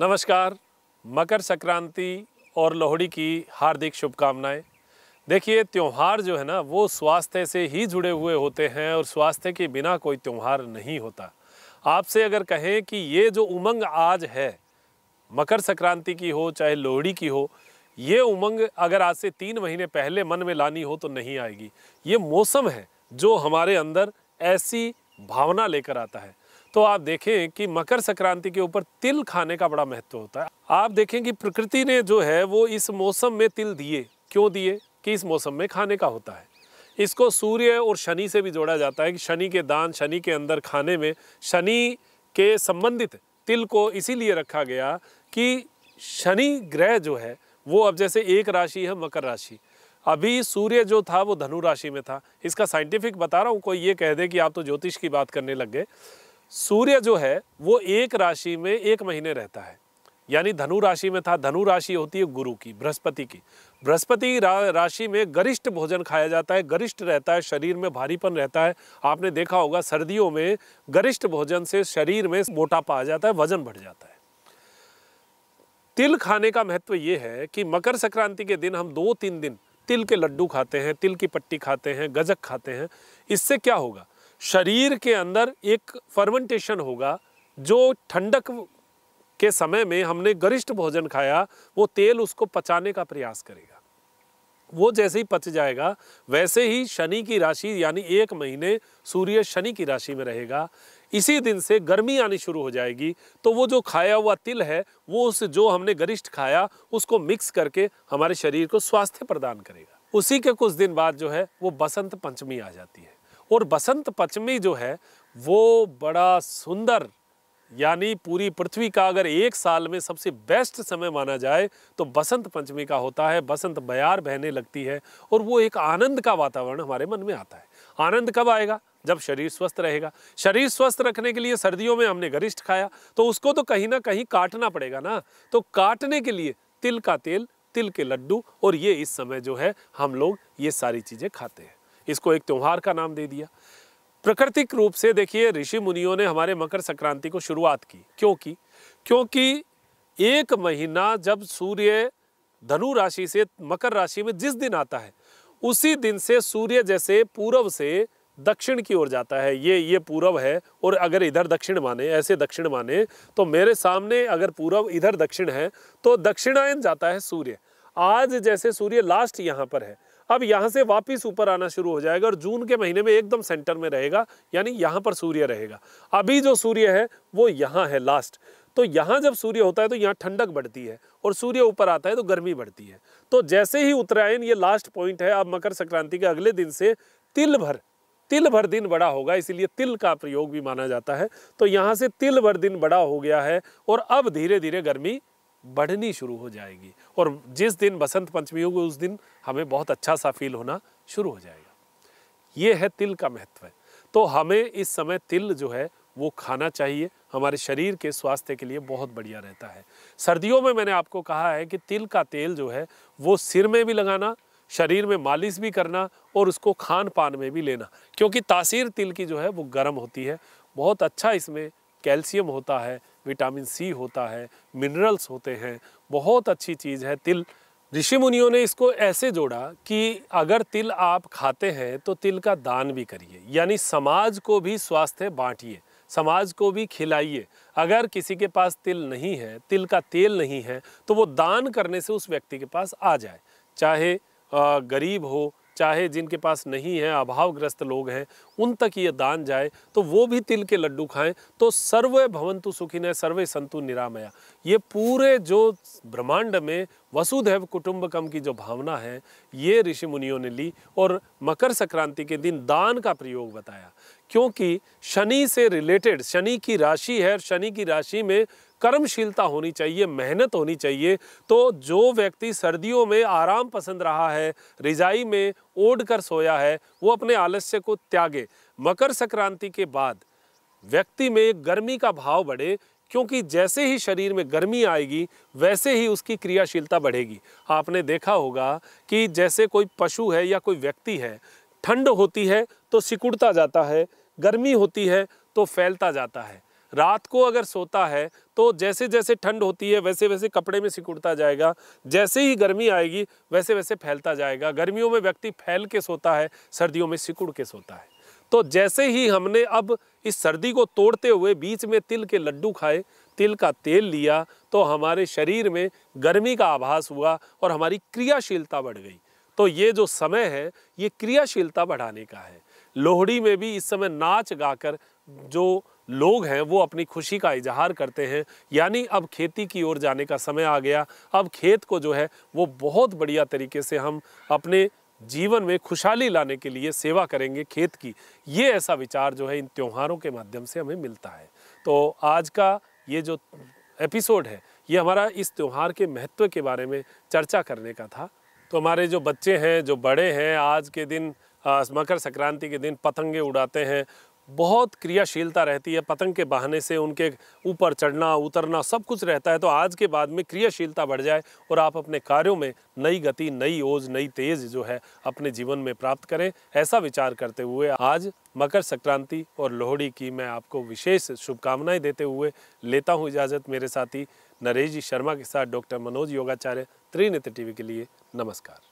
नमस्कार मकर संक्रांति और लोहड़ी की हार्दिक शुभकामनाएं देखिए त्यौहार जो है ना वो स्वास्थ्य से ही जुड़े हुए होते हैं और स्वास्थ्य के बिना कोई त्यौहार नहीं होता आपसे अगर कहें कि ये जो उमंग आज है मकर संक्रांति की हो चाहे लोहड़ी की हो ये उमंग अगर आज से तीन महीने पहले मन में लानी हो तो नहीं आएगी ये मौसम है जो हमारे अंदर ऐसी भावना लेकर आता है तो आप देखें कि मकर संक्रांति के ऊपर तिल खाने का बड़ा महत्व होता है आप देखें कि प्रकृति ने जो है वो इस मौसम में तिल दिए क्यों दिए कि इस मौसम में खाने का होता है इसको सूर्य और शनि से भी जोड़ा जाता है कि शनि के दान शनि के अंदर खाने में शनि के संबंधित तिल को इसीलिए रखा गया कि शनि ग्रह जो है वो अब जैसे एक राशि है मकर राशि अभी सूर्य जो था वो धनु राशि में था इसका साइंटिफिक बता रहा हूँ कोई ये कह दे कि आप तो ज्योतिष की बात करने लग गए सूर्य जो है वो एक राशि में एक महीने रहता है यानी धनु राशि में था धनु राशि होती है गुरु की बृहस्पति की बृहस्पति रा, राशि में गरिष्ठ भोजन खाया जाता है गरिष्ठ रहता है शरीर में भारीपन रहता है आपने देखा होगा सर्दियों में गरिष्ठ भोजन से शरीर में मोटापा आ जाता है वजन बढ़ जाता है तिल खाने का महत्व ये है कि मकर संक्रांति के दिन हम दो तीन दिन तिल के लड्डू खाते हैं तिल की पट्टी खाते हैं गजक खाते हैं इससे क्या होगा शरीर के अंदर एक फर्मेंटेशन होगा जो ठंडक के समय में हमने गरिष्ठ भोजन खाया वो तेल उसको पचाने का प्रयास करेगा वो जैसे ही पच जाएगा वैसे ही शनि की राशि यानी एक महीने सूर्य शनि की राशि में रहेगा इसी दिन से गर्मी आनी शुरू हो जाएगी तो वो जो खाया हुआ तिल है वो उस जो हमने गरिष्ठ खाया उसको मिक्स करके हमारे शरीर को स्वास्थ्य प्रदान करेगा उसी के कुछ दिन बाद जो है वो बसंत पंचमी आ जाती है और बसंत पंचमी जो है वो बड़ा सुंदर यानी पूरी पृथ्वी का अगर एक साल में सबसे बेस्ट समय माना जाए तो बसंत पंचमी का होता है बसंत बयार बहने लगती है और वो एक आनंद का वातावरण हमारे मन में आता है आनंद कब आएगा जब शरीर स्वस्थ रहेगा शरीर स्वस्थ रखने के लिए सर्दियों में हमने गरिष्ठ खाया तो उसको तो कहीं ना कहीं काटना पड़ेगा ना तो काटने के लिए तिल का तेल तिल के लड्डू और ये इस समय जो है हम लोग ये सारी चीज़ें खाते हैं इसको एक त्यौहार का नाम दे दिया प्राकृतिक रूप से देखिए ऋषि मुनियों ने हमारे मकर संक्रांति को शुरुआत की क्योंकि क्योंकि एक महीना जब सूर्य धनु राशि से मकर राशि में जिस दिन आता है उसी दिन से सूर्य जैसे पूर्व से दक्षिण की ओर जाता है ये ये पूर्व है और अगर इधर दक्षिण माने ऐसे दक्षिण माने तो मेरे सामने अगर पूर्व इधर दक्षिण है तो दक्षिणायन जाता है सूर्य आज जैसे सूर्य लास्ट यहाँ पर है अब यहाँ से वापस ऊपर आना शुरू हो जाएगा और जून के महीने में एकदम सेंटर में रहेगा यानी यहाँ पर सूर्य रहेगा अभी जो सूर्य है वो यहाँ है लास्ट तो यहाँ जब सूर्य होता है तो यहाँ ठंडक बढ़ती है और सूर्य ऊपर आता है तो गर्मी बढ़ती है तो जैसे ही उत्तरायण ये लास्ट पॉइंट है अब मकर संक्रांति के अगले दिन से तिल भर तिल भर दिन बड़ा होगा इसीलिए तिल का प्रयोग भी माना जाता है तो यहाँ से तिल भर दिन बड़ा हो गया है और अब धीरे धीरे गर्मी बढ़नी शुरू हो जाएगी और जिस दिन बसंत पंचमी होगी उस दिन हमें बहुत अच्छा सा फील होना शुरू हो जाएगा ये है तिल का महत्व है तो हमें इस समय तिल जो है वो खाना चाहिए हमारे शरीर के स्वास्थ्य के लिए बहुत बढ़िया रहता है सर्दियों में मैंने आपको कहा है कि तिल का तेल जो है वो सिर में भी लगाना शरीर में मालिश भी करना और उसको खान पान में भी लेना क्योंकि तासीर तिल की जो है वो गर्म होती है बहुत अच्छा इसमें कैल्शियम होता है विटामिन सी होता है मिनरल्स होते हैं बहुत अच्छी चीज़ है तिल ऋषि मुनियों ने इसको ऐसे जोड़ा कि अगर तिल आप खाते हैं तो तिल का दान भी करिए यानी समाज को भी स्वास्थ्य बांटिए समाज को भी खिलाइए अगर किसी के पास तिल नहीं है तिल का तेल नहीं है तो वो दान करने से उस व्यक्ति के पास आ जाए चाहे गरीब हो चाहे जिनके पास नहीं है अभावग्रस्त लोग हैं उन तक ये दान जाए तो वो भी तिल के लड्डू खाएं तो सर्वे भवंतु सुखिन सर्वे संतु निरामया ये पूरे जो ब्रह्मांड में वसुधैव कुटुंबकम की जो भावना है ये ऋषि मुनियों ने ली और मकर संक्रांति के दिन दान का प्रयोग बताया क्योंकि शनि से रिलेटेड शनि की राशि है शनि की राशि में कर्मशीलता होनी चाहिए मेहनत होनी चाहिए तो जो व्यक्ति सर्दियों में आराम पसंद रहा है रिजाई में ओढ़ कर सोया है वो अपने आलस्य को त्यागे मकर संक्रांति के बाद व्यक्ति में गर्मी का भाव बढ़े क्योंकि जैसे ही शरीर में गर्मी आएगी वैसे ही उसकी क्रियाशीलता बढ़ेगी आपने देखा होगा कि जैसे कोई पशु है या कोई व्यक्ति है ठंड होती है तो सिकुड़ता जाता है गर्मी होती है तो फैलता जाता है रात को अगर सोता है तो जैसे जैसे ठंड होती है वैसे वैसे कपड़े में सिकुड़ता जाएगा जैसे ही गर्मी आएगी वैसे वैसे फैलता जाएगा गर्मियों में व्यक्ति फैल के सोता है सर्दियों में सिकुड़ के सोता है तो जैसे ही हमने अब इस सर्दी को तोड़ते हुए बीच में तिल के लड्डू खाए तिल का तेल लिया तो हमारे शरीर में गर्मी का आभास हुआ और हमारी क्रियाशीलता बढ़ गई तो ये जो समय है ये क्रियाशीलता बढ़ाने का है लोहड़ी में भी इस समय नाच गाकर जो लोग हैं वो अपनी खुशी का इजहार करते हैं यानी अब खेती की ओर जाने का समय आ गया अब खेत को जो है वो बहुत बढ़िया तरीके से हम अपने जीवन में खुशहाली लाने के लिए सेवा करेंगे खेत की ये ऐसा विचार जो है इन त्योहारों के माध्यम से हमें मिलता है तो आज का ये जो एपिसोड है ये हमारा इस त्यौहार के महत्व के बारे में चर्चा करने का था तो हमारे जो बच्चे हैं जो बड़े हैं आज के दिन मकर संक्रांति के दिन पतंगे उड़ाते हैं बहुत क्रियाशीलता रहती है पतंग के बहाने से उनके ऊपर चढ़ना उतरना सब कुछ रहता है तो आज के बाद में क्रियाशीलता बढ़ जाए और आप अपने कार्यों में नई गति नई ओज नई तेज जो है अपने जीवन में प्राप्त करें ऐसा विचार करते हुए आज मकर संक्रांति और लोहड़ी की मैं आपको विशेष शुभकामनाएं देते हुए लेता हूँ इजाज़त मेरे साथी नरेश जी शर्मा के साथ डॉक्टर मनोज योगाचार्य त्रिनेत्र टीवी के लिए नमस्कार